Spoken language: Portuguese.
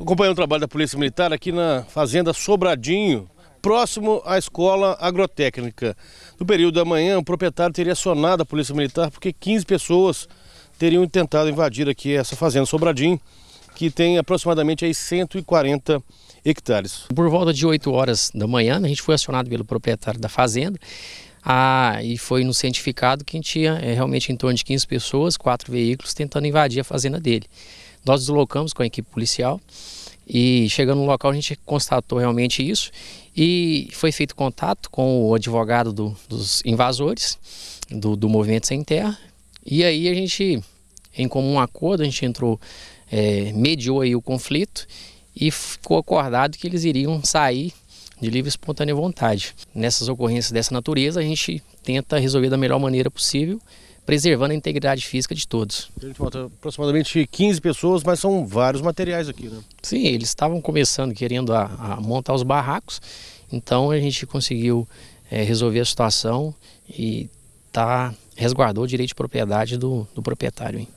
acompanhando o trabalho da Polícia Militar aqui na Fazenda Sobradinho, próximo à Escola Agrotécnica. No período da manhã, o proprietário teria acionado a Polícia Militar porque 15 pessoas teriam tentado invadir aqui essa Fazenda Sobradinho, que tem aproximadamente aí 140 hectares. Por volta de 8 horas da manhã, né, a gente foi acionado pelo proprietário da fazenda, ah, e foi no cientificado que tinha é, realmente em torno de 15 pessoas, quatro veículos, tentando invadir a fazenda dele. Nós deslocamos com a equipe policial e chegando no local a gente constatou realmente isso e foi feito contato com o advogado do, dos invasores do, do, Movimento Sem Terra e aí a gente, em comum acordo, a gente entrou, é, mediou aí o conflito e ficou acordado que eles iriam sair de livre e espontânea vontade. Nessas ocorrências dessa natureza a gente tenta resolver da melhor maneira possível preservando a integridade física de todos. A gente volta aproximadamente 15 pessoas, mas são vários materiais aqui, né? Sim, eles estavam começando, querendo a, a montar os barracos, então a gente conseguiu é, resolver a situação e tá, resguardou o direito de propriedade do, do proprietário. Hein?